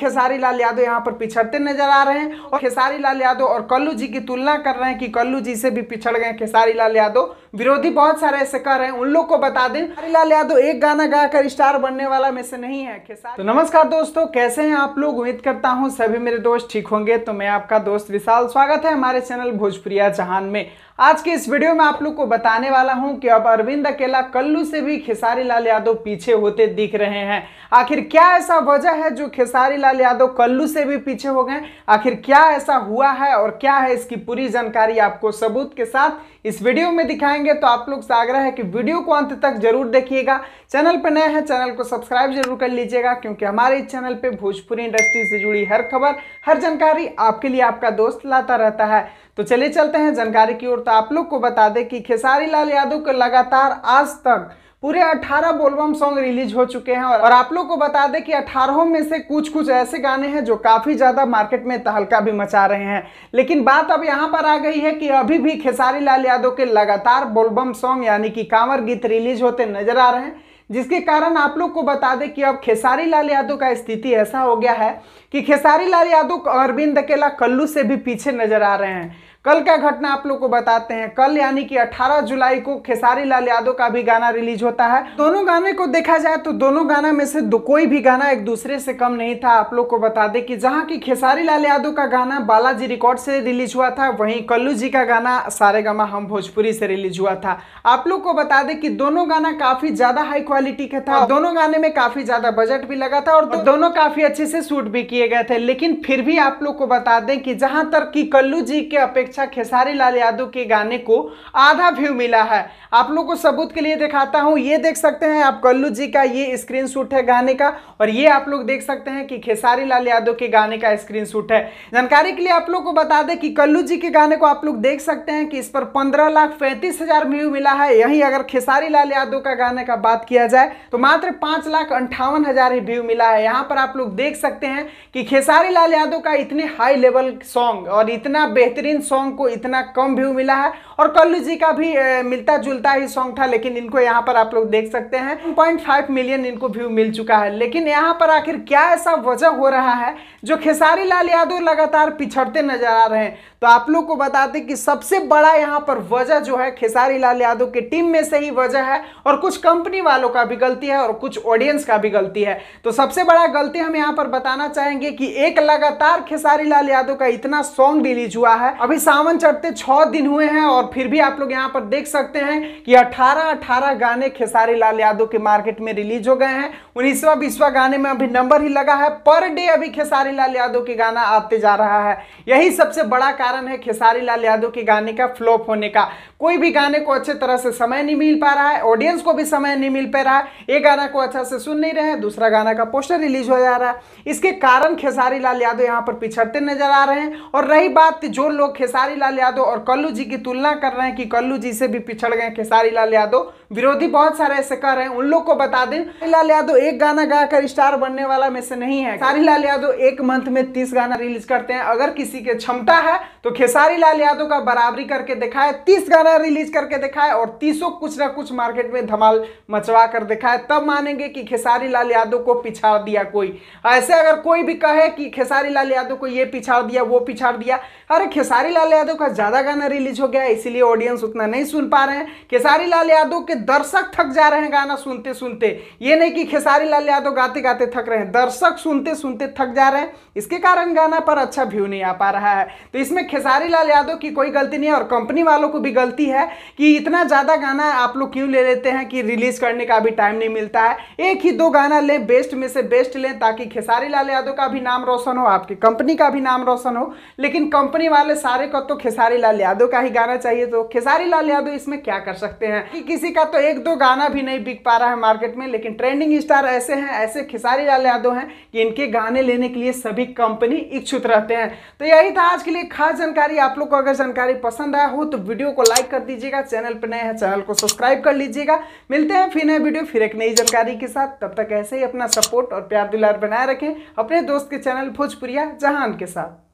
खेसारी लाल यादव यहाँ पर पिछड़ते नजर आ रहे हैं और खेसारी लाल यादव और कल्लू जी की तुलना कर रहे हैं कि कल्लू जी से भी पिछड़ गए खेसारी लाल यादव विरोधी बहुत सारे ऐसे कर रहे हैं उन लोग को बता दें लाल यादव एक गाना गाकर स्टार बनने वाला में से नहीं है खेसारी तो नमस्कार दोस्तों कैसे हैं आप लोग उम्मीद करता हूं सभी मेरे दोस्त ठीक होंगे तो मैं आपका दोस्त विशाल स्वागत है हमारे चैनल भोजपुरिया जहान में आज के इस वीडियो में आप लोग को बताने वाला हूं कि अब अरविंद अकेला कल्लू से भी खेसारी लाल यादव पीछे होते दिख रहे हैं आखिर क्या ऐसा वजह है जो खेसारी लाल यादव कल्लू से भी पीछे हो गए आखिर क्या ऐसा हुआ है और क्या है इसकी पूरी जानकारी आपको सबूत के साथ इस वीडियो में दिखाएंगे पाएंगे तो आप लोग से आग्रह है कि वीडियो को अंत तक जरूर देखिएगा चैनल पर नए हैं चैनल को सब्सक्राइब जरूर कर लीजिएगा क्योंकि हमारे इस चैनल पर भोजपुरी इंडस्ट्री से जुड़ी हर खबर हर जानकारी आपके लिए आपका दोस्त लाता रहता है तो चलिए चलते हैं जानकारी की ओर तो आप लोग को बता दें कि खेसारी लाल यादव को लगातार आज तक पूरे 18 बोलबम सॉन्ग रिलीज हो चुके हैं और आप लोग को बता दें कि 18 में से कुछ कुछ ऐसे गाने हैं जो काफ़ी ज़्यादा मार्केट में तहलका भी मचा रहे हैं लेकिन बात अब यहाँ पर आ गई है कि अभी भी खेसारी लाल यादव के लगातार बोलबम सॉन्ग यानी कि कांवर गीत रिलीज होते नजर आ रहे हैं जिसके कारण आप लोग को बता दें कि अब खेसारी लाल यादव का स्थिति ऐसा हो गया है कि खेसारी लाल यादव अरविंद अकेला कल्लू से भी पीछे नजर आ रहे हैं कल का घटना आप लोग को बताते हैं कल यानी कि 18 जुलाई को खेसारी लाल यादव का भी गाना रिलीज होता है दोनों गाने को देखा जाए तो दोनों गाना में से दो कोई भी गाना एक दूसरे से कम नहीं था आप लोग को बता दें कि जहाँ की खेसारी लाल यादव का गाना बालाजी रिकॉर्ड से रिलीज हुआ था वहीं कल्लू जी का गाना सारे हम भोजपुरी से रिलीज हुआ था आप लोग को बता दें कि दोनों गाना काफी ज्यादा हाई क्वालिटी का था दोनों गाने में काफी ज्यादा बजट भी लगा था और दोनों काफी अच्छे से शूट भी किए गए थे लेकिन फिर भी आप लोग को बता दें कि जहां तक की कल्लू जी के अपेक्षा शिक्षा अच्छा खेसारी लाल यादव के गाने को आधा व्यू मिला है आप लोग को सबूत के लिए दिखाता हूँ ये देख सकते हैं आप कल्लू जी का ये स्क्रीन है गाने का और ये आप लोग देख सकते हैं कि खेसारी लाल यादव के गाने का स्क्रीन है जानकारी के लिए आप लोग को बता दें कि कल्लू जी के गाने को आप लोग देख सकते हैं कि इस पर पंद्रह लाख पैंतीस हजार व्यू मिला है यही अगर खेसारी लाल यादव का गाने का बात किया जाए तो मात्र पांच लाख अंठावन हजार ही व्यू मिला है यहां पर आप लोग देख सकते हैं कि खेसारी लाल यादव का इतने हाई लेवल सॉन्ग और इतना बेहतरीन सॉन्ग सॉन्ग को इतना कम व्यू मिला है और कल्लू जी का भी मिलता जुलता ही सॉन्ग था लेकिन इनको यहाँ पर आप लोग देख सकते हैं पॉइंट मिलियन इनको व्यू मिल चुका है लेकिन यहाँ पर आखिर क्या ऐसा वजह हो रहा है जो खेसारी लाल यादव लगातार पिछड़ते नजर आ रहे हैं तो आप लोग को बता दें कि सबसे बड़ा यहाँ पर वजह जो है खेसारी लाल यादव के टीम में से ही वजह है और कुछ कंपनी वालों का भी गलती है और कुछ ऑडियंस का भी गलती है तो सबसे बड़ा गलती हम यहाँ पर बताना चाहेंगे कि एक लगातार खेसारी लाल यादव का इतना सॉन्ग रिलीज हुआ है अभी सावन चढ़ते छः दिन हुए हैं और फिर भी आप लोग यहाँ पर देख सकते हैं कि 18 18 गाने खेसारी लाल यादव के मार्केट में रिलीज हो गए हैं उन्नीसवा बीसवा गाने में अभी नंबर ही लगा है पर डे अभी खेसारी लाल यादव के गाना आते जा रहा है यही सबसे बड़ा कारण है खेसारी लाल यादव के गाने का फ्लॉप होने का कोई भी गाने को अच्छे तरह से समय नहीं मिल पा रहा है ऑडियंस को भी समय नहीं मिल पा रहा है एक गाना को अच्छा से सुन नहीं रहे दूसरा गाना का पोस्टर रिलीज हो जा रहा है इसके कारण खेसारी लाल यादव यहाँ पर पिछड़ते नजर आ रहे हैं और रही बात जो लोग खेसारी खेसारी लाल यादव और कल्लू जी की तुलना कर रहे हैं कि कल्लू जी से भी पिछड़ गए खेसारी लाल यादव विरोधी बहुत सारे ऐसे कर रहे हैं उन लोग को बता दें लाल यादव एक गाना गाकर स्टार बनने वाला में से नहीं है खेसारी लाल यादव एक मंथ में तीस गाना रिलीज करते हैं अगर किसी के क्षमता है तो खेसारी लाल यादव का बराबरी करके दिखाए तीस गाना रिलीज करके दिखाए और तीसों कुछ ना कुछ मार्केट में धमाल मचवा कर दिखाए तब मानेंगे कि खेसारी लाल यादव को पिछाड़ दिया कोई ऐसे अगर कोई भी कहे कि खेसारी लाल यादव को ये पिछाड़ दिया वो पिछाड़ दिया अरे खेसारी लाल लाल यादव का ज़्यादा गाना रिलीज हो गया है इसीलिए ऑडियंस उतना नहीं सुन पा रहे हैं खेसारी लाल यादव के दर्शक थक जा रहे हैं गाना सुनते सुनते ये नहीं कि खेसारी लाल यादव गाते गाते थक रहे हैं दर्शक सुनते सुनते थक जा रहे हैं इसके कारण गाना पर अच्छा व्यू नहीं आ पा रहा है तो इसमें खेसारी लाल यादव की कोई गलती नहीं है और कंपनी वालों को भी गलती है कि इतना ज़्यादा गाना आप लोग क्यों ले लेते हैं कि रिलीज करने का अभी टाइम नहीं मिलता है एक ही दो गाना लें बेस्ट में से बेस्ट लें ताकि खेसारी लाल यादव का भी नाम रोशन हो आपकी कंपनी का भी नाम रोशन हो लेकिन कंपनी वाले सारे को तो खेसारी लाल यादव का ही गाना चाहिए तो खेसारी लाल यादव इसमें क्या कर सकते हैं कि किसी का तो एक दो गाना भी नहीं बिक पा रहा है मार्केट में लेकिन ट्रेंडिंग स्टार ऐसे हैं ऐसे खेसारी लाल यादव हैं कि इनके गाने लेने के लिए सभी कंपनी इच्छुक रहते हैं तो यही था आज के लिए खास जानकारी आप लोग को अगर जानकारी पसंद आया हो तो वीडियो को लाइक कर दीजिएगा चैनल पर नए हैं चैनल को सब्सक्राइब कर लीजिएगा मिलते हैं फिर नए वीडियो फिर एक नई जानकारी के साथ तब तक ऐसे ही अपना सपोर्ट और प्यार दुलार बनाए रखें अपने दोस्त के चैनल भोजपुरिया जहान के साथ